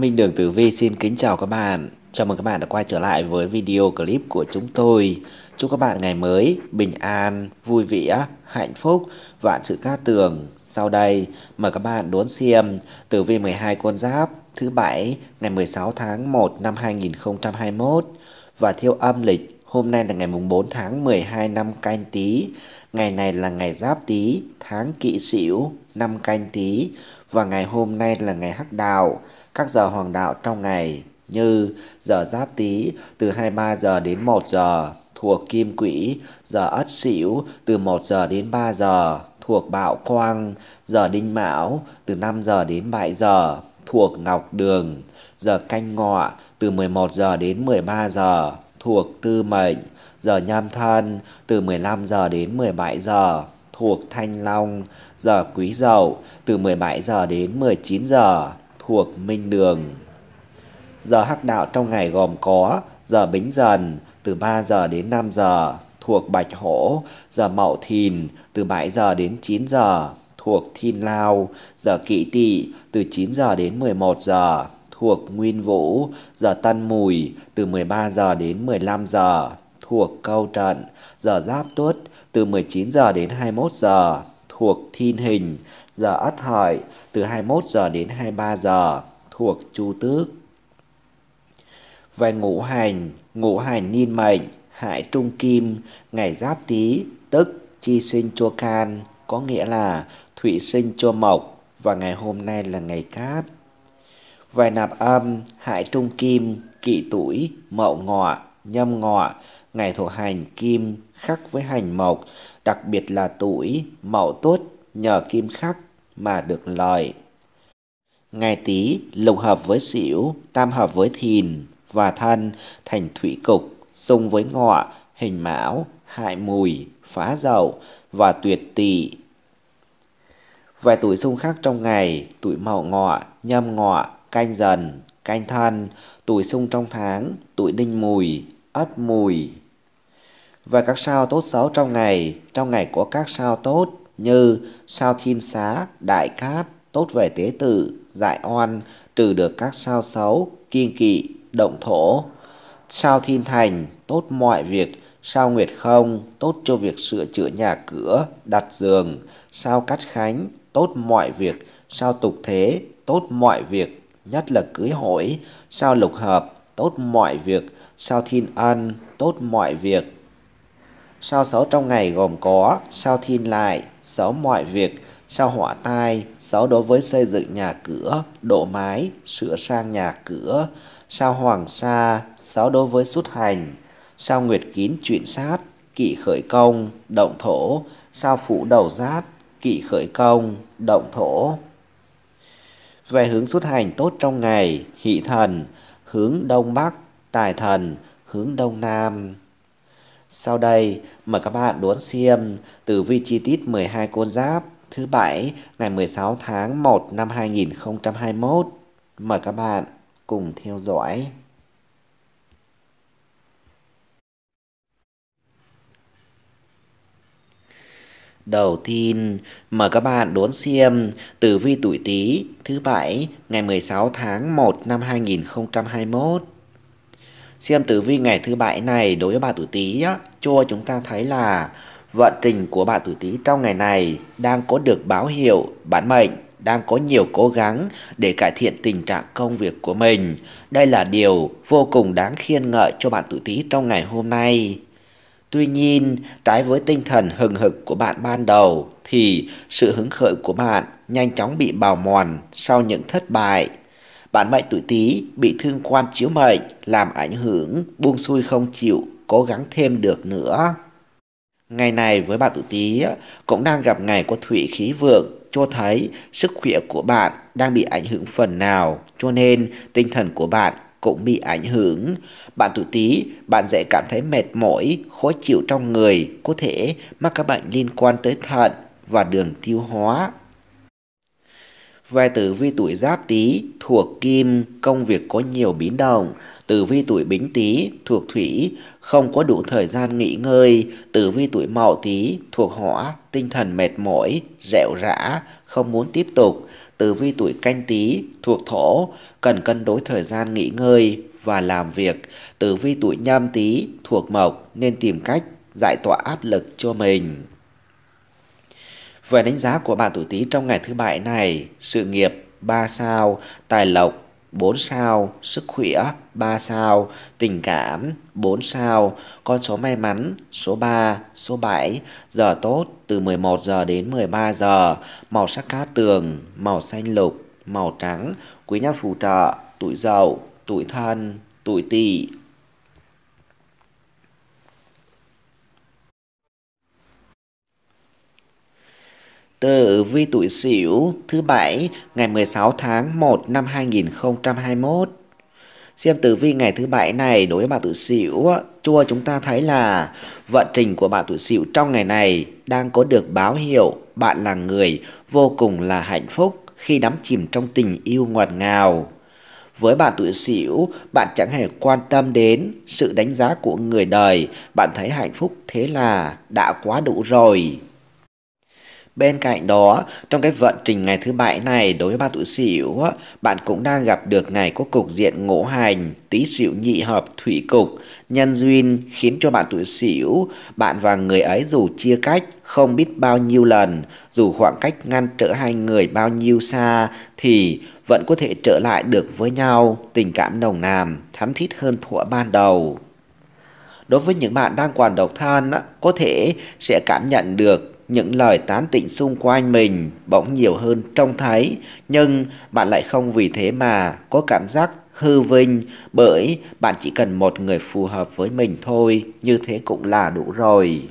Minh Đường Tử Vi xin kính chào các bạn. Chào mừng các bạn đã quay trở lại với video clip của chúng tôi. Chúc các bạn ngày mới bình an, vui vẻ, hạnh phúc, vạn sự cát tường. Sau đây, mời các bạn đón xem Tử Vi 12 con giáp thứ bảy ngày 16 tháng 1 năm 2021 và theo âm lịch hôm nay là ngày mùng 4 tháng 12 năm canh tí. Ngày này là ngày giáp tí, tháng kỵ sửu, năm canh tí và ngày hôm nay là ngày hắc đạo, các giờ hoàng đạo trong ngày như giờ giáp tý từ 23 giờ đến 1 giờ, thuộc kim quỹ, giờ ất sửu từ 1 giờ đến 3 giờ, thuộc bạo quang, giờ đinh mão từ 5 giờ đến 7 giờ, thuộc ngọc đường, giờ canh ngọ từ 11 giờ đến 13 giờ, thuộc tư mệnh, giờ nhâm thân từ 15 giờ đến 17 giờ thuộc Thanh Long, giờ Quý Dậu từ 17 giờ đến 19 giờ thuộc Minh Đường. Giờ hắc đạo trong ngày gồm có giờ Bính Dần từ 3 giờ đến 5 giờ thuộc Bạch Hổ, giờ Mậu Thìn từ 7 giờ đến 9 giờ thuộc Thiên Lao, giờ Kỵ Tỵ từ 9 giờ đến 11 giờ thuộc Nguyên Vũ, giờ Tân Mùi từ 13 giờ đến 15 giờ thuộc Câu Trận, giờ Giáp Tuất từ 19 giờ đến 21 giờ thuộc Thiên Hình, giờ Ất Hợi từ 21 giờ đến 23 giờ thuộc Chu Tước. Về ngũ hành, ngũ hành niên mệnh, hại trung kim, ngày giáp tý, tức chi sinh cho can, có nghĩa là thủy sinh cho mộc và ngày hôm nay là ngày cát. Về nạp âm, hại trung kim, kỵ tuổi, mậu ngọ, nhâm ngọ, ngày thuộc hành kim khắc với hành mộc, đặc biệt là tuổi mậu tuất nhờ kim khắc mà được lợi. Ngày tý lục hợp với sửu, tam hợp với thìn và thân thành thủy cục, xung với ngọ, hình mão, hại mùi, phá dậu và tuyệt tỵ. Vài tuổi xung khắc trong ngày, tuổi mậu ngọ, nhâm ngọ, canh dần, canh thân, tuổi xung trong tháng, tuổi đinh mùi, ất mùi, và các sao tốt xấu trong ngày, trong ngày của các sao tốt như sao thiên xá, đại cát, tốt về tế tự, giải oan, trừ được các sao xấu, kiên kỵ, động thổ. Sao thiên thành, tốt mọi việc, sao nguyệt không, tốt cho việc sửa chữa nhà cửa, đặt giường, sao cát khánh, tốt mọi việc, sao tục thế, tốt mọi việc, nhất là cưới hỏi, sao lục hợp, tốt mọi việc, sao thiên an, tốt mọi việc, Sao xấu trong ngày gồm có sao thiên lại, xấu mọi việc, sao hỏa tai, xấu đối với xây dựng nhà cửa, độ mái, sửa sang nhà cửa, sao hoàng sa, xấu đối với xuất hành, sao nguyệt kín chuyện sát, kỵ khởi công, động thổ, sao phủ đầu giát, kỵ khởi công, động thổ. Về hướng xuất hành tốt trong ngày, hỷ thần, hướng đông bắc, tài thần, hướng đông nam. Sau đây, mời các bạn đón xem tử vi chi tiết 12 con giáp thứ bảy ngày 16 tháng 1 năm 2021. Mời các bạn cùng theo dõi. Đầu tiên, mời các bạn đón xem tử vi tuổi Tý thứ bảy ngày 16 tháng 1 năm 2021 xem tử vi ngày thứ bảy này đối với bạn tuổi Tý cho chúng ta thấy là vận trình của bạn tuổi Tý trong ngày này đang có được báo hiệu bản mệnh đang có nhiều cố gắng để cải thiện tình trạng công việc của mình. Đây là điều vô cùng đáng khiên ngợi cho bạn tuổi Tý trong ngày hôm nay. Tuy nhiên, trái với tinh thần hừng hực của bạn ban đầu thì sự hứng khởi của bạn nhanh chóng bị bào mòn sau những thất bại Bản mệnh tuổi Tý bị thương quan chiếu mệnh làm ảnh hưởng, buông xuôi không chịu, cố gắng thêm được nữa. Ngày này với bạn tuổi Tý cũng đang gặp ngày có thủy khí vượng, cho thấy sức khỏe của bạn đang bị ảnh hưởng phần nào, cho nên tinh thần của bạn cũng bị ảnh hưởng. Bạn tuổi Tý, bạn dễ cảm thấy mệt mỏi, khó chịu trong người, có thể mắc các bệnh liên quan tới thận và đường tiêu hóa, về tử vi tuổi giáp tý thuộc kim, công việc có nhiều biến động. Tử vi tuổi bính tý thuộc thủy, không có đủ thời gian nghỉ ngơi. Tử vi tuổi mậu tý thuộc hỏa, tinh thần mệt mỏi, rệu rã, không muốn tiếp tục. Tử vi tuổi canh tý thuộc thổ, cần cân đối thời gian nghỉ ngơi và làm việc. Tử vi tuổi nhâm tý thuộc mộc nên tìm cách giải tỏa áp lực cho mình. Về đánh giá của bạn tuổi Tý trong ngày thứ bảy này, sự nghiệp 3 sao, tài lộc 4 sao, sức khỏe 3 sao, tình cảm 4 sao, con số may mắn số 3, số 7, giờ tốt từ 11 giờ đến 13 giờ, màu sắc cá tường, màu xanh lục, màu trắng, quý nhân phù trợ, tuổi dậu, tuổi thân, tuổi tỵ Tử vi tuổi Sửu thứ bảy ngày 16 tháng 1 năm 2021. Xem tử vi ngày thứ bảy này đối với bà tuổi Sửu, chua chúng ta thấy là vận trình của bà tuổi Sửu trong ngày này đang có được báo hiệu bạn là người vô cùng là hạnh phúc khi đắm chìm trong tình yêu ngọt ngào. Với bạn tuổi Sửu, bạn chẳng hề quan tâm đến sự đánh giá của người đời, bạn thấy hạnh phúc thế là đã quá đủ rồi. Bên cạnh đó, trong cái vận trình ngày thứ bảy này đối với ba tuổi xỉu, bạn cũng đang gặp được ngày có cục diện ngũ hành, tý xỉu nhị hợp thủy cục, nhân duyên khiến cho bạn tuổi xỉu, bạn và người ấy dù chia cách không biết bao nhiêu lần, dù khoảng cách ngăn trở hai người bao nhiêu xa thì vẫn có thể trở lại được với nhau, tình cảm nồng nàn, thắm thiết hơn thuở ban đầu. Đối với những bạn đang còn độc thân, có thể sẽ cảm nhận được những lời tán tịnh xung quanh mình bỗng nhiều hơn trông thấy, nhưng bạn lại không vì thế mà có cảm giác hư vinh bởi bạn chỉ cần một người phù hợp với mình thôi, như thế cũng là đủ rồi.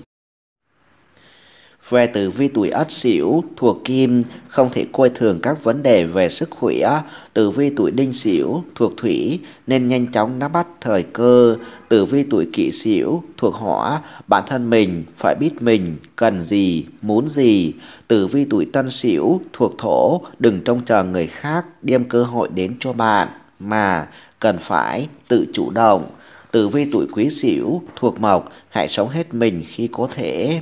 Về tử vi tuổi Ất Sửu thuộc Kim không thể coi thường các vấn đề về sức khỏe, tử vi tuổi Đinh Sửu thuộc Thủy nên nhanh chóng nắm bắt thời cơ, tử vi tuổi Kỷ Sửu thuộc Hỏa, bản thân mình phải biết mình cần gì, muốn gì, tử vi tuổi Tân Sửu thuộc Thổ, đừng trông chờ người khác đem cơ hội đến cho bạn mà cần phải tự chủ động. Tử vi tuổi Quý Sửu thuộc Mộc, hãy sống hết mình khi có thể.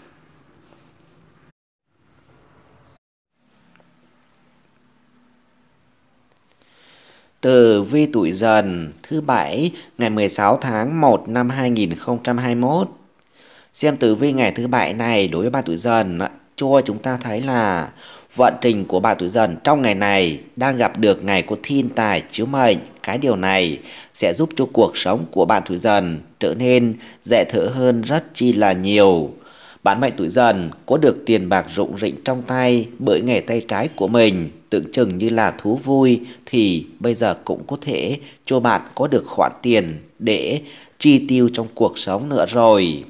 Tử vi tuổi dần thứ bảy ngày 16 tháng 1 năm 2021. Xem tử vi ngày thứ bảy này đối với bạn tuổi dần cho chúng ta thấy là vận trình của bạn tuổi dần trong ngày này đang gặp được ngày của thiên tài chiếu mệnh. Cái điều này sẽ giúp cho cuộc sống của bạn tuổi dần trở nên dễ thở hơn rất chi là nhiều Bán mày tuổi dần có được tiền bạc rụng rịnh trong tay bởi nghề tay trái của mình tưởng chừng như là thú vui thì bây giờ cũng có thể cho bạn có được khoản tiền để chi tiêu trong cuộc sống nữa rồi.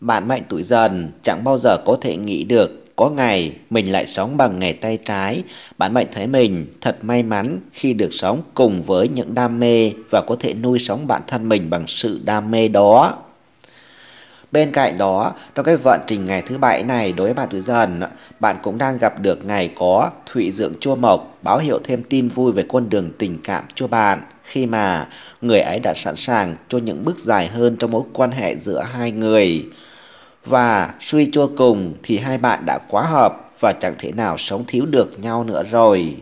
Bạn mạnh tuổi dần chẳng bao giờ có thể nghĩ được có ngày mình lại sống bằng nghề tay trái. Bạn mạnh thấy mình thật may mắn khi được sống cùng với những đam mê và có thể nuôi sống bản thân mình bằng sự đam mê đó. Bên cạnh đó, trong cái vận trình ngày thứ bảy này đối với bạn tuổi dần, bạn cũng đang gặp được ngày có thụy dưỡng chua mộc, báo hiệu thêm tin vui về con đường tình cảm cho bạn khi mà người ấy đã sẵn sàng cho những bước dài hơn trong mối quan hệ giữa hai người. Và suy cho cùng thì hai bạn đã quá hợp và chẳng thể nào sống thiếu được nhau nữa rồi.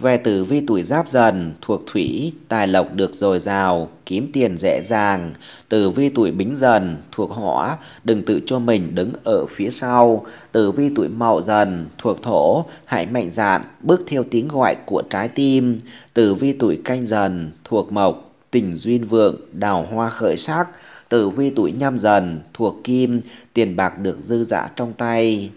Về tử vi tuổi giáp dần, thuộc thủy, tài lộc được dồi dào, kiếm tiền dễ dàng. Tử vi tuổi bính dần, thuộc hỏa, đừng tự cho mình đứng ở phía sau. Tử vi tuổi mậu dần, thuộc thổ, hãy mạnh dạn, bước theo tiếng gọi của trái tim. Tử vi tuổi canh dần, thuộc mộc, tình duyên vượng, đào hoa khởi sắc. Tử vi tuổi nhâm dần, thuộc kim, tiền bạc được dư dả trong tay.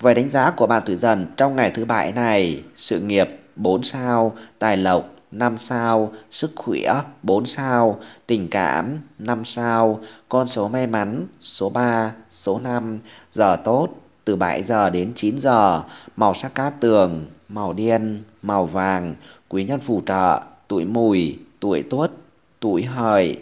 Với đánh giá của bạn tuổi dần trong ngày thứ bảy này, sự nghiệp 4 sao, tài lộc 5 sao, sức khỏe 4 sao, tình cảm 5 sao, con số may mắn số 3, số 5, giờ tốt từ 7 giờ đến 9 giờ, màu sắc cát tường, màu đen, màu vàng, quý nhân phù trợ, tuổi mùi, tuổi tuất, tuổi hợi.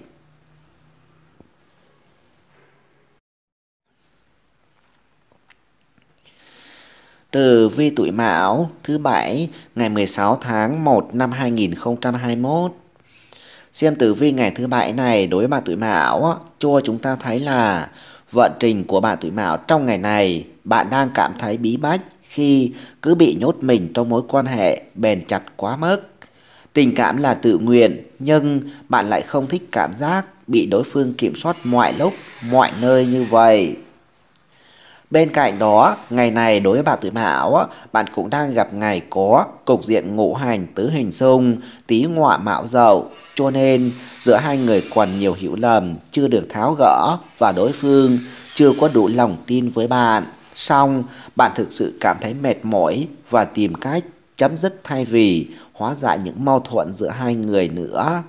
từ vi tuổi Mão thứ bảy ngày 16 tháng 1 năm 2021. Xem tử vi ngày thứ bảy này đối với bạn tuổi Mão cho chúng ta thấy là vận trình của bạn tuổi Mão trong ngày này bạn đang cảm thấy bí bách khi cứ bị nhốt mình trong mối quan hệ bền chặt quá mức. Tình cảm là tự nguyện nhưng bạn lại không thích cảm giác bị đối phương kiểm soát mọi lúc, mọi nơi như vậy. Bên cạnh đó, ngày này đối với bạn tuổi mão, bạn cũng đang gặp ngày có cục diện ngũ hành tứ hình xung, tí ngọa mão dậu. Cho nên, giữa hai người còn nhiều hiểu lầm, chưa được tháo gỡ và đối phương chưa có đủ lòng tin với bạn. Xong, bạn thực sự cảm thấy mệt mỏi và tìm cách chấm dứt thay vì hóa giải những mâu thuẫn giữa hai người nữa.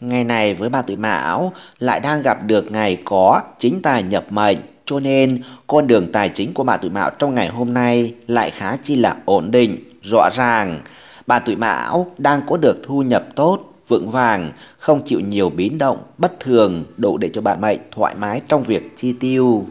Ngày này với bà tuổi mão lại đang gặp được ngày có chính tài nhập mệnh cho nên, con đường tài chính của bạn tuổi mão trong ngày hôm nay lại khá chi là ổn định, rõ ràng. Bạn tuổi mão đang có được thu nhập tốt, vững vàng, không chịu nhiều biến động, bất thường, đủ để cho bạn mệnh thoải mái trong việc chi tiêu.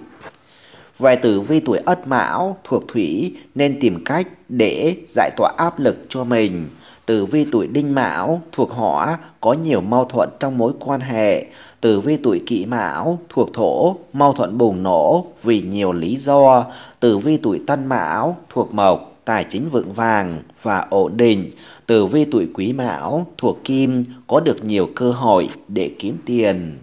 Vài tử vi tuổi ất mão thuộc thủy nên tìm cách để giải tỏa áp lực cho mình. Tử vi tuổi đinh mão thuộc hỏa có nhiều mâu thuẫn trong mối quan hệ. Tử vi tuổi kỷ mão thuộc thổ mâu thuẫn bùng nổ vì nhiều lý do. Tử vi tuổi tân mão thuộc mộc tài chính vững vàng và ổn định. Tử vi tuổi quý mão thuộc kim có được nhiều cơ hội để kiếm tiền.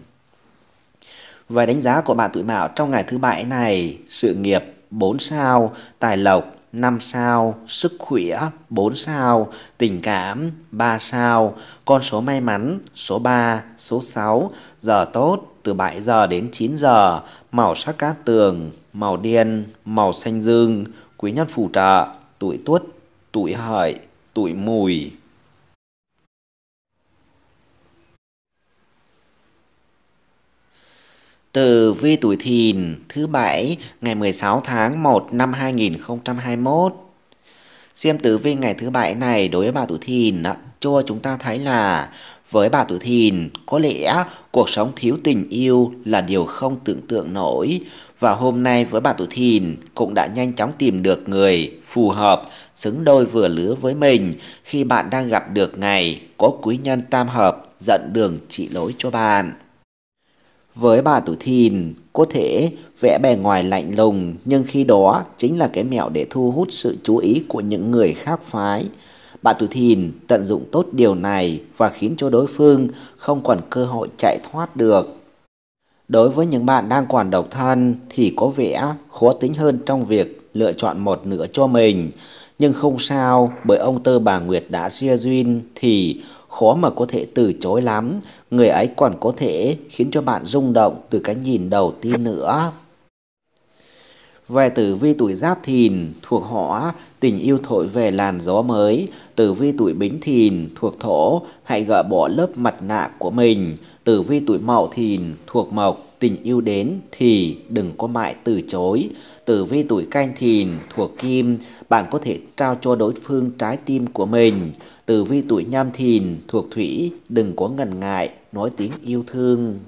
Và đánh giá của bạn tuổi mão trong ngày thứ bảy này, sự nghiệp 4 sao, tài lộc 5 sao, sức khỏe 4 sao, tình cảm 3 sao, con số may mắn số 3, số 6, giờ tốt từ 7 giờ đến 9 giờ, màu sắc cát tường, màu đen, màu xanh dương, quý nhân phù trợ, tuổi tuất, tuổi hợi, tuổi mùi. từ vi tuổi thìn thứ bảy ngày 16 tháng 1 năm 2021. Xem tử vi ngày thứ bảy này đối với bà tuổi thìn cho chúng ta thấy là với bà tuổi thìn có lẽ cuộc sống thiếu tình yêu là điều không tưởng tượng nổi và hôm nay với bà tuổi thìn cũng đã nhanh chóng tìm được người phù hợp xứng đôi vừa lứa với mình khi bạn đang gặp được ngày có quý nhân tam hợp dẫn đường chỉ lối cho bạn với bà tuổi thìn, có thể vẽ bề ngoài lạnh lùng nhưng khi đó chính là cái mẹo để thu hút sự chú ý của những người khác phái. Bà tuổi thìn tận dụng tốt điều này và khiến cho đối phương không còn cơ hội chạy thoát được. Đối với những bạn đang còn độc thân thì có vẻ khó tính hơn trong việc lựa chọn một nửa cho mình. Nhưng không sao, bởi ông Tơ bà Nguyệt đã xia duyên thì khó mà có thể từ chối lắm, người ấy còn có thể khiến cho bạn rung động từ cái nhìn đầu tiên nữa. Về tử vi tuổi giáp thìn thuộc hỏa, tình yêu thổi về làn gió mới. Tử vi tuổi bính thìn thuộc thổ, hãy gỡ bỏ lớp mặt nạ của mình. Tử vi tuổi mậu thìn thuộc mộc, tình yêu đến thì đừng có mại từ chối. Tử vi tuổi canh thìn thuộc kim, bạn có thể trao cho đối phương trái tim của mình. Tử vi tuổi nhâm thìn thuộc thủy, đừng có ngần ngại, nói tiếng yêu thương.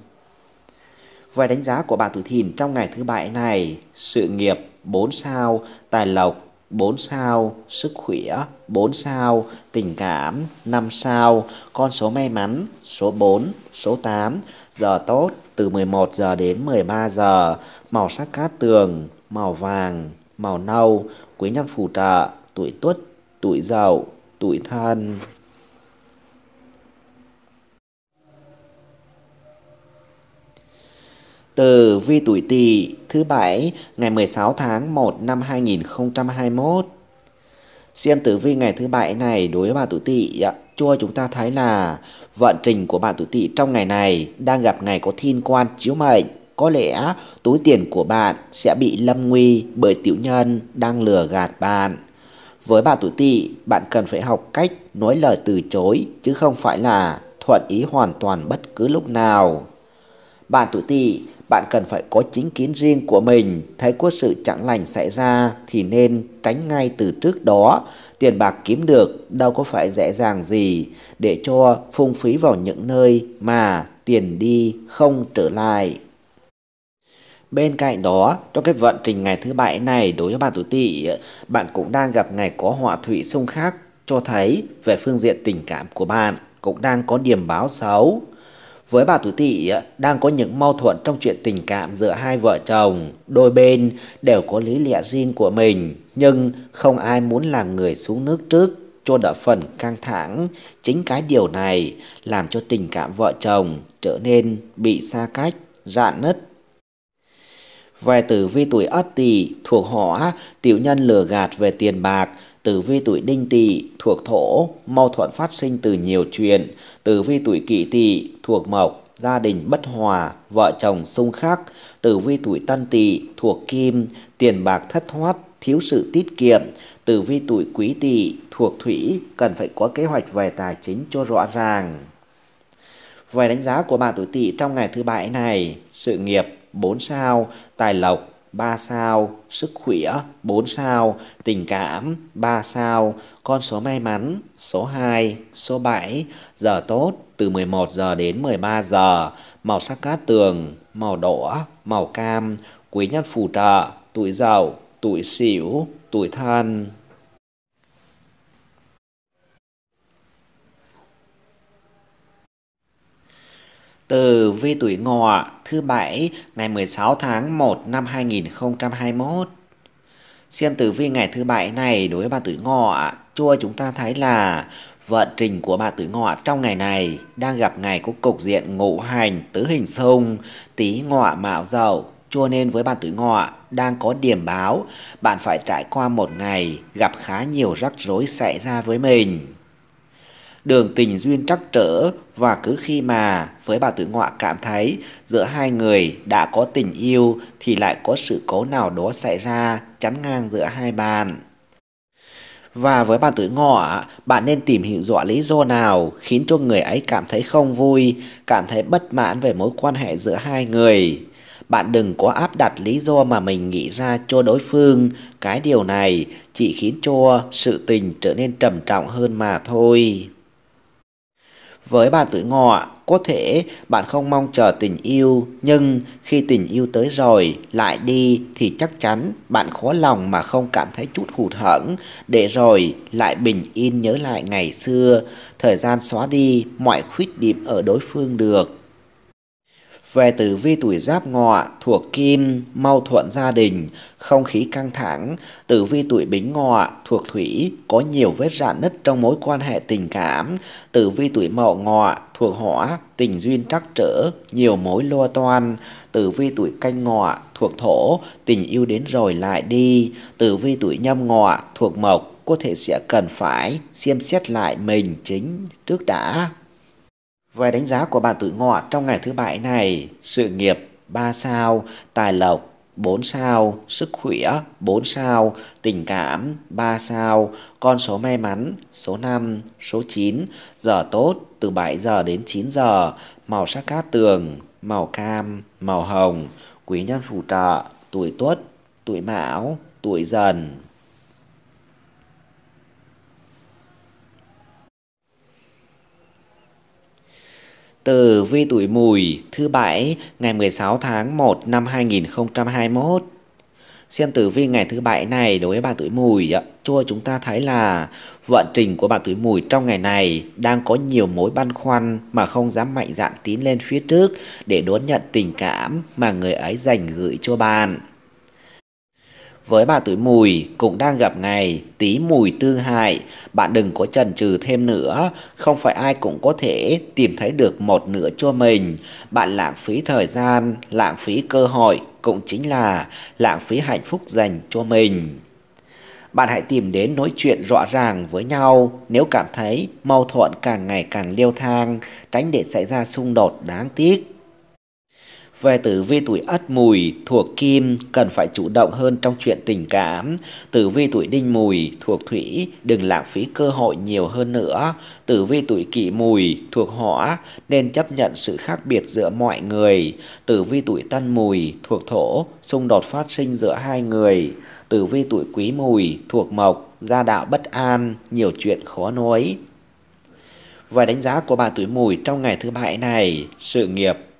Vài đánh giá của bạn tuổi thìn trong ngày thứ bảy này, sự nghiệp 4 sao, tài lộc 4 sao, sức khỏe 4 sao, tình cảm 5 sao, con số may mắn số 4, số 8, giờ tốt từ 11 giờ đến 13 giờ, màu sắc cát tường, màu vàng, màu nâu, quý nhân phù trợ, tuổi tuất, tuổi dậu, tuổi thân. Từ vi tuổi tỵ thứ bảy ngày 16 tháng 1 năm 2021 Xem tử vi ngày thứ bảy này đối với bạn tuổi tỵ cho chúng ta thấy là vận trình của bạn tuổi tỵ trong ngày này đang gặp ngày có thiên quan chiếu mệnh. Có lẽ túi tiền của bạn sẽ bị lâm nguy bởi tiểu nhân đang lừa gạt bạn. Với bạn tuổi tỵ, bạn cần phải học cách nói lời từ chối chứ không phải là thuận ý hoàn toàn bất cứ lúc nào. Bạn tuổi tỵ bạn cần phải có chính kiến riêng của mình. Thấy có sự chẳng lành xảy ra thì nên tránh ngay từ trước đó. Tiền bạc kiếm được đâu có phải dễ dàng gì để cho phung phí vào những nơi mà tiền đi không trở lại. Bên cạnh đó, trong cái vận trình ngày thứ bảy này đối với bạn tuổi tỵ, bạn cũng đang gặp ngày có họa thủy xung khắc cho thấy về phương diện tình cảm của bạn cũng đang có điểm báo xấu với bà tuổi tỵ đang có những mâu thuẫn trong chuyện tình cảm giữa hai vợ chồng. Đôi bên đều có lý lẽ riêng của mình, nhưng không ai muốn là người xuống nước trước cho đỡ phần căng thẳng. Chính cái điều này làm cho tình cảm vợ chồng trở nên bị xa cách, rạn nứt. Về tử vi tuổi Ất Tỵ thuộc họ, tiểu nhân lừa gạt về tiền bạc, tử vi tuổi đinh tỵ thuộc thổ, mâu thuẫn phát sinh từ nhiều chuyện, tử vi tuổi kỷ tỵ thuộc mộc, gia đình bất hòa, vợ chồng xung khắc, tử vi tuổi tân tỵ thuộc kim, tiền bạc thất thoát, thiếu sự tiết kiệm, tử vi tuổi quý tỵ thuộc thủy, cần phải có kế hoạch về tài chính cho rõ ràng. Về đánh giá của bà tuổi tỵ trong ngày thứ bảy này, sự nghiệp 4 sao, tài lộc 3 sao, sức khỏe 4 sao, tình cảm 3 sao, con số may mắn số 2, số 7, giờ tốt từ 11 giờ đến 13 giờ, màu sắc cát tường, màu đỏ, màu cam, quý nhân phù trợ, tuổi giàu, tuổi xỉu, tuổi thân. Từ vi tuổi ngọ thứ bảy ngày 16 tháng 1 năm 2021. Xem tử vi ngày thứ bảy này đối với bà tuổi ngọ, chua chúng ta thấy là vận trình của bà tuổi ngọ trong ngày này đang gặp ngày có cục diện ngũ hành tứ hình xung, tí ngọ mạo dậu, chua nên với bạn tuổi ngọ đang có điểm báo bạn phải trải qua một ngày gặp khá nhiều rắc rối xảy ra với mình đường tình duyên trắc trở và cứ khi mà với bà tuổi ngọ cảm thấy giữa hai người đã có tình yêu thì lại có sự cố nào đó xảy ra chắn ngang giữa hai bàn Và với bà tuổi ngọ, bạn nên tìm hiểu rõ lý do nào khiến cho người ấy cảm thấy không vui, cảm thấy bất mãn về mối quan hệ giữa hai người. Bạn đừng có áp đặt lý do mà mình nghĩ ra cho đối phương, cái điều này chỉ khiến cho sự tình trở nên trầm trọng hơn mà thôi. Với bạn tuổi ngọ, có thể bạn không mong chờ tình yêu, nhưng khi tình yêu tới rồi, lại đi thì chắc chắn bạn khó lòng mà không cảm thấy chút hụt hẫng, để rồi lại bình yên nhớ lại ngày xưa, thời gian xóa đi mọi khuyết điểm ở đối phương được. Về tử vi tuổi giáp ngọ, thuộc kim, mau thuận gia đình, không khí căng thẳng. Tử vi tuổi bính ngọ, thuộc thủy, có nhiều vết rạn nứt trong mối quan hệ tình cảm. Tử vi tuổi mậu ngọ, thuộc hỏa, tình duyên trắc trở, nhiều mối lo toan. Tử vi tuổi canh ngọ, thuộc thổ, tình yêu đến rồi lại đi. Tử vi tuổi nhâm ngọ, thuộc mộc, có thể sẽ cần phải xem xét lại mình chính trước đã về đánh giá của bạn tuổi ngọ trong ngày thứ bảy này, sự nghiệp 3 sao, tài lộc 4 sao, sức khỏe 4 sao, tình cảm 3 sao, con số may mắn số 5, số 9, giờ tốt từ 7 giờ đến 9 giờ, màu sắc cát tường, màu cam, màu hồng, quý nhân phù trợ, tuổi tuất, tuổi mão, tuổi dần. Từ Vi Tuổi Mùi thứ bảy ngày 16 tháng 1 năm 2021 Xem tử vi ngày thứ bảy này đối với bạn tuổi mùi cho chúng ta thấy là vận trình của bạn tuổi mùi trong ngày này đang có nhiều mối băn khoăn mà không dám mạnh dạn tiến lên phía trước để đón nhận tình cảm mà người ấy dành gửi cho bạn với bà tuổi mùi cũng đang gặp ngày tí mùi tương hại. Bạn đừng có chần chừ thêm nữa, không phải ai cũng có thể tìm thấy được một nửa cho mình. Bạn lãng phí thời gian, lãng phí cơ hội cũng chính là lãng phí hạnh phúc dành cho mình bạn hãy tìm đến nói chuyện rõ ràng với nhau nếu cảm thấy mâu thuẫn càng ngày càng leo thang tránh để xảy ra xung đột đáng tiếc về tử vi tuổi Ất Mùi thuộc Kim cần phải chủ động hơn trong chuyện tình cảm. Tử vi tuổi Đinh Mùi thuộc Thủy đừng lãng phí cơ hội nhiều hơn nữa. Tử vi tuổi Kỷ Mùi thuộc Hỏa nên chấp nhận sự khác biệt giữa mọi người. Tử vi tuổi Tân Mùi thuộc Thổ xung đột phát sinh giữa hai người. Tử vi tuổi Quý Mùi thuộc Mộc gia đạo bất an, nhiều chuyện khó nói. Và đánh giá của bà tuổi mùi trong ngày thứ bảy này, sự nghiệp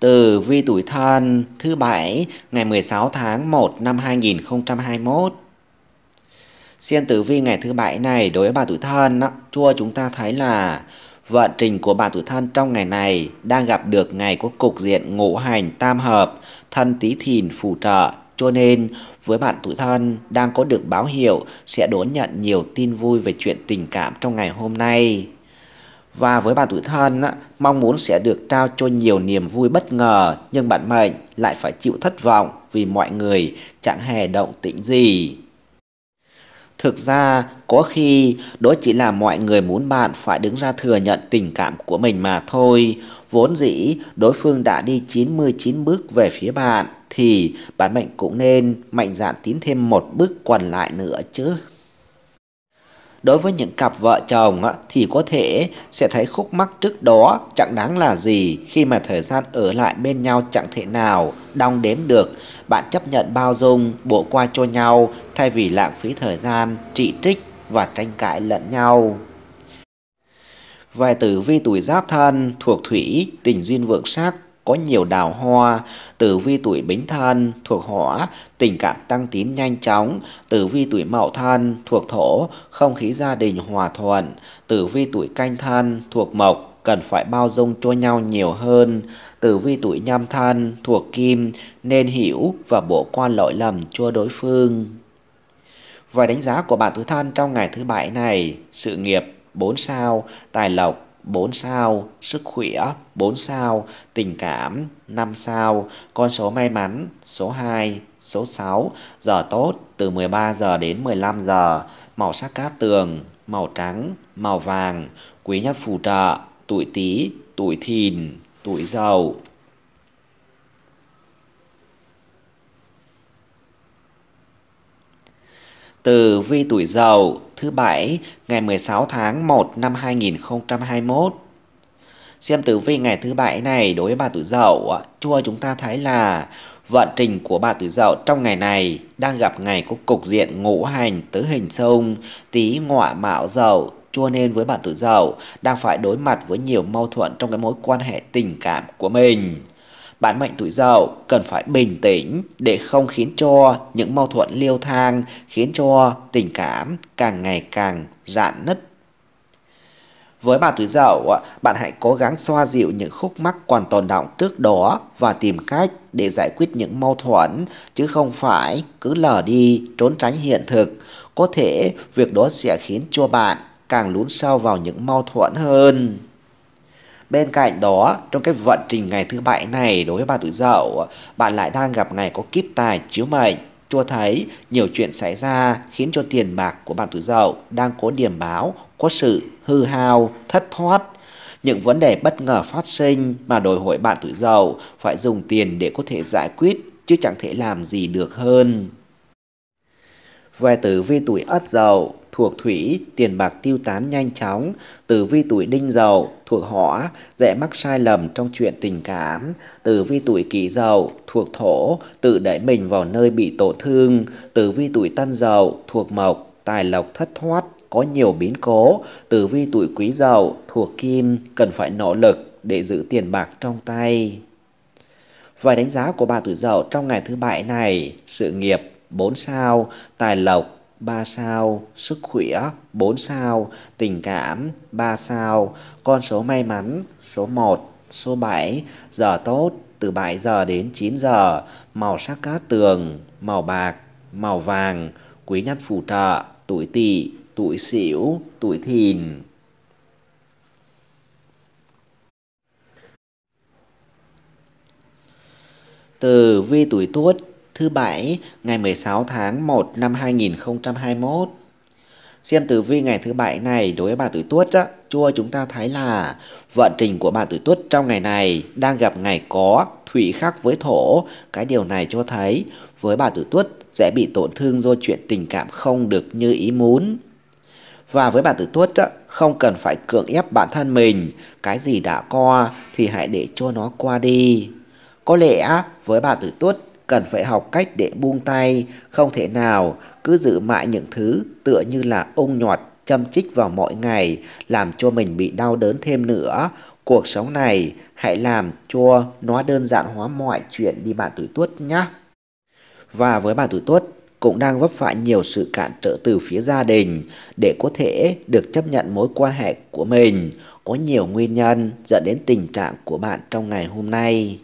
Tử vi tuổi thân thứ bảy ngày 16 tháng 1 năm 2021. Xem tử vi ngày thứ bảy này đối với bà tuổi thân chua chúng ta thấy là vận trình của bà tuổi thân trong ngày này đang gặp được ngày có cục diện ngũ hành tam hợp, thân tí thìn phù trợ cho nên với bạn tuổi thân đang có được báo hiệu sẽ đón nhận nhiều tin vui về chuyện tình cảm trong ngày hôm nay. Và với bạn tuổi thân, mong muốn sẽ được trao cho nhiều niềm vui bất ngờ, nhưng bạn mệnh lại phải chịu thất vọng vì mọi người chẳng hề động tĩnh gì. Thực ra, có khi đó chỉ là mọi người muốn bạn phải đứng ra thừa nhận tình cảm của mình mà thôi. Vốn dĩ, đối phương đã đi 99 bước về phía bạn, thì bạn mệnh cũng nên mạnh dạn tiến thêm một bước còn lại nữa chứ đối với những cặp vợ chồng thì có thể sẽ thấy khúc mắc trước đó chẳng đáng là gì khi mà thời gian ở lại bên nhau chẳng thể nào đong đếm được. Bạn chấp nhận bao dung, bộ qua cho nhau thay vì lãng phí thời gian, trị trích và tranh cãi lẫn nhau. Vài tử vi tuổi giáp thân thuộc thủy, tình duyên vượng sắc, có nhiều đào hoa, tử vi tuổi bính thân thuộc hỏa, tình cảm tăng tín nhanh chóng, tử vi tuổi mậu thân thuộc thổ, không khí gia đình hòa thuận, tử vi tuổi canh thân thuộc mộc, cần phải bao dung cho nhau nhiều hơn. Tử vi tuổi nhâm thân thuộc kim nên hiểu và bỏ qua lỗi lầm cho đối phương. Và đánh giá của bạn tuổi thân trong ngày thứ bảy này, sự nghiệp 4 sao, tài lộc 4 sao, sức khỏe 4 sao, tình cảm 5 sao, con số may mắn số 2, số 6, giờ tốt từ 13 giờ đến 15 giờ, màu sắc cát tường, màu trắng, màu vàng, quý nhất phù trợ, tuổi Tý, tuổi Thìn, tuổi Dậu. Từ vi tuổi Dậu thứ Bảy ngày 16 tháng 1 năm 2021. Xem tử vi ngày thứ Bảy này đối với bà tuổi Dậu, chua chúng ta thấy là vận trình của bà tuổi Dậu trong ngày này đang gặp ngày có cục diện ngũ hành tứ hình xung, tý ngọa mạo dậu chua nên với bạn tuổi dậu đang phải đối mặt với nhiều mâu thuẫn trong cái mối quan hệ tình cảm của mình Bản mệnh tuổi dậu cần phải bình tĩnh để không khiến cho những mâu thuẫn liêu thang, khiến cho tình cảm càng ngày càng rạn nứt. Với bà tuổi dậu, bạn hãy cố gắng xoa dịu những khúc mắc còn tồn động trước đó và tìm cách để giải quyết những mâu thuẫn, chứ không phải cứ lờ đi, trốn tránh hiện thực. Có thể việc đó sẽ khiến cho bạn càng lún sâu vào những mâu thuẫn hơn. Bên cạnh đó, trong cái vận trình ngày thứ bảy này đối với bạn tuổi dậu, bạn lại đang gặp ngày có kiếp tài chiếu mệnh. Cho thấy nhiều chuyện xảy ra khiến cho tiền bạc của bạn tuổi dậu đang có điểm báo, có sự hư hao, thất thoát. Những vấn đề bất ngờ phát sinh mà đòi hỏi bạn tuổi dậu phải dùng tiền để có thể giải quyết chứ chẳng thể làm gì được hơn. Về tử vi tuổi ất dậu thuộc thủy, tiền bạc tiêu tán nhanh chóng, tử vi tuổi đinh dậu thuộc hỏa, dễ mắc sai lầm trong chuyện tình cảm, tử vi tuổi kỷ dậu thuộc thổ, tự đẩy mình vào nơi bị tổn thương, tử vi tuổi tân dậu thuộc mộc, tài lộc thất thoát, có nhiều biến cố, tử vi tuổi quý dậu thuộc kim, cần phải nỗ lực để giữ tiền bạc trong tay. Vài đánh giá của bà tuổi dậu trong ngày thứ bảy này, sự nghiệp 4 sao, tài lộc 3 sao, sức khỏe 4 sao, tình cảm 3 sao, con số may mắn số 1, số 7, giờ tốt từ 7 giờ đến 9 giờ, màu sắc cát tường, màu bạc, màu vàng, quý nhất phù trợ, tuổi tỵ, tuổi sửu, tuổi thìn. Từ vi tuổi tuất thứ Bảy ngày 16 tháng 1 năm 2021. Xem tử vi ngày thứ Bảy này đối với bà tuổi tuất á, chua chúng ta thấy là vận trình của bà tuổi tuất trong ngày này đang gặp ngày có thủy khắc với thổ. Cái điều này cho thấy với bà tuổi tuất sẽ bị tổn thương do chuyện tình cảm không được như ý muốn. Và với bà tuổi tuất không cần phải cưỡng ép bản thân mình, cái gì đã co thì hãy để cho nó qua đi. Có lẽ với bà tuổi tuất cần phải học cách để buông tay, không thể nào cứ giữ mãi những thứ tựa như là ung nhọt châm chích vào mỗi ngày, làm cho mình bị đau đớn thêm nữa. Cuộc sống này hãy làm cho nó đơn giản hóa mọi chuyện đi bạn tuổi tuất nhé. Và với bạn tuổi tuất, cũng đang vấp phải nhiều sự cản trở từ phía gia đình để có thể được chấp nhận mối quan hệ của mình. Có nhiều nguyên nhân dẫn đến tình trạng của bạn trong ngày hôm nay.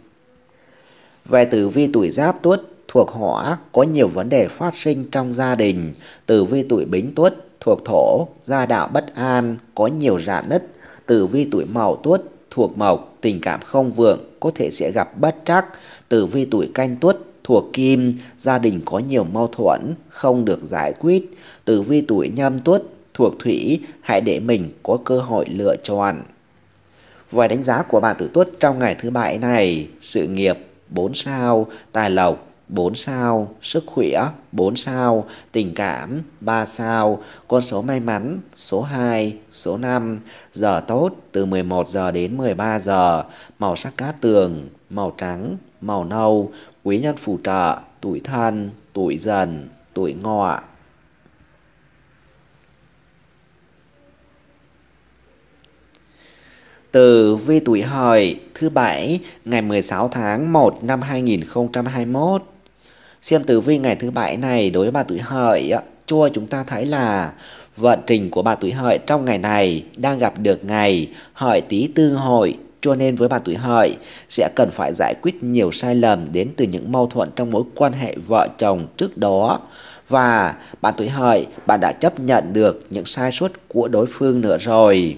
Về tử vi tuổi giáp tuất thuộc hỏa có nhiều vấn đề phát sinh trong gia đình. Tử vi tuổi bính tuất thuộc thổ, gia đạo bất an, có nhiều rạn nứt. Tử vi tuổi mậu tuất thuộc mộc, tình cảm không vượng, có thể sẽ gặp bất trắc. Tử vi tuổi canh tuất thuộc kim, gia đình có nhiều mâu thuẫn, không được giải quyết. Tử vi tuổi nhâm tuất thuộc thủy, hãy để mình có cơ hội lựa chọn. Vài đánh giá của bạn tuổi tuất trong ngày thứ bảy này, sự nghiệp 4 sao, tài lộc 4 sao, sức khỏe 4 sao, tình cảm 3 sao, con số may mắn số 2, số 5, giờ tốt từ 11 giờ đến 13 giờ, màu sắc cát tường, màu trắng, màu nâu, quý nhân phù trợ, tuổi thân, tuổi dần, tuổi ngọ. Từ vi tuổi hợi thứ bảy ngày 16 tháng 1 năm 2021. Xem tử vi ngày thứ bảy này đối với bà tuổi hợi chua chúng ta thấy là vận trình của bà tuổi hợi trong ngày này đang gặp được ngày hợi tí tương hội cho nên với bà tuổi hợi sẽ cần phải giải quyết nhiều sai lầm đến từ những mâu thuẫn trong mối quan hệ vợ chồng trước đó và bà tuổi hợi bạn đã chấp nhận được những sai suất của đối phương nữa rồi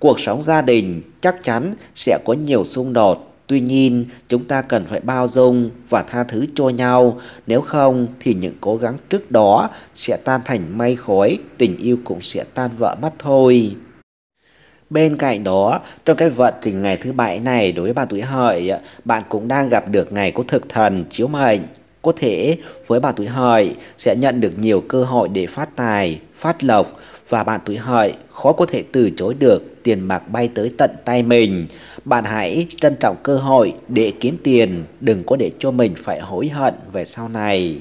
cuộc sống gia đình chắc chắn sẽ có nhiều xung đột. Tuy nhiên, chúng ta cần phải bao dung và tha thứ cho nhau, nếu không thì những cố gắng trước đó sẽ tan thành mây khói, tình yêu cũng sẽ tan vỡ mất thôi. Bên cạnh đó, trong cái vận trình ngày thứ bảy này đối với bạn tuổi hợi, bạn cũng đang gặp được ngày của thực thần chiếu mệnh. Có thể, với bạn tuổi hợi sẽ nhận được nhiều cơ hội để phát tài, phát lộc và bạn tuổi hợi khó có thể từ chối được tiền bạc bay tới tận tay mình. Bạn hãy trân trọng cơ hội để kiếm tiền, đừng có để cho mình phải hối hận về sau này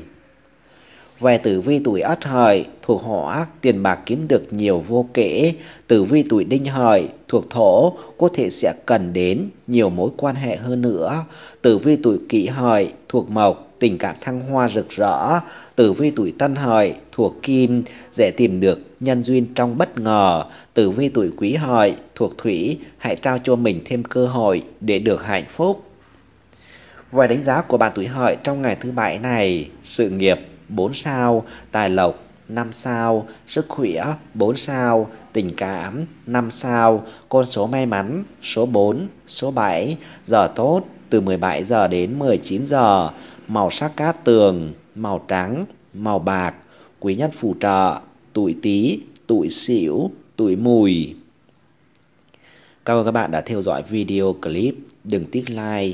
về tử vi tuổi ất hợi thuộc hỏa tiền bạc kiếm được nhiều vô kể tử vi tuổi đinh hợi thuộc thổ có thể sẽ cần đến nhiều mối quan hệ hơn nữa tử vi tuổi kỷ hợi thuộc mộc tình cảm thăng hoa rực rỡ tử vi tuổi tân hợi thuộc kim dễ tìm được nhân duyên trong bất ngờ tử vi tuổi quý hợi thuộc thủy hãy trao cho mình thêm cơ hội để được hạnh phúc về đánh giá của bạn tuổi hợi trong ngày thứ bảy này sự nghiệp 4 sao, tài lộc 5 sao, sức khỏe 4 sao, tình cảm 5 sao, con số may mắn số 4, số 7, giờ tốt từ 17 giờ đến 19 giờ, màu sắc cát tường, màu trắng, màu bạc, quý nhân phù trợ, tuổi Tý, tuổi Sửu, tuổi Mùi. Cảm ơn các bạn đã theo dõi video clip. Đừng tiếc like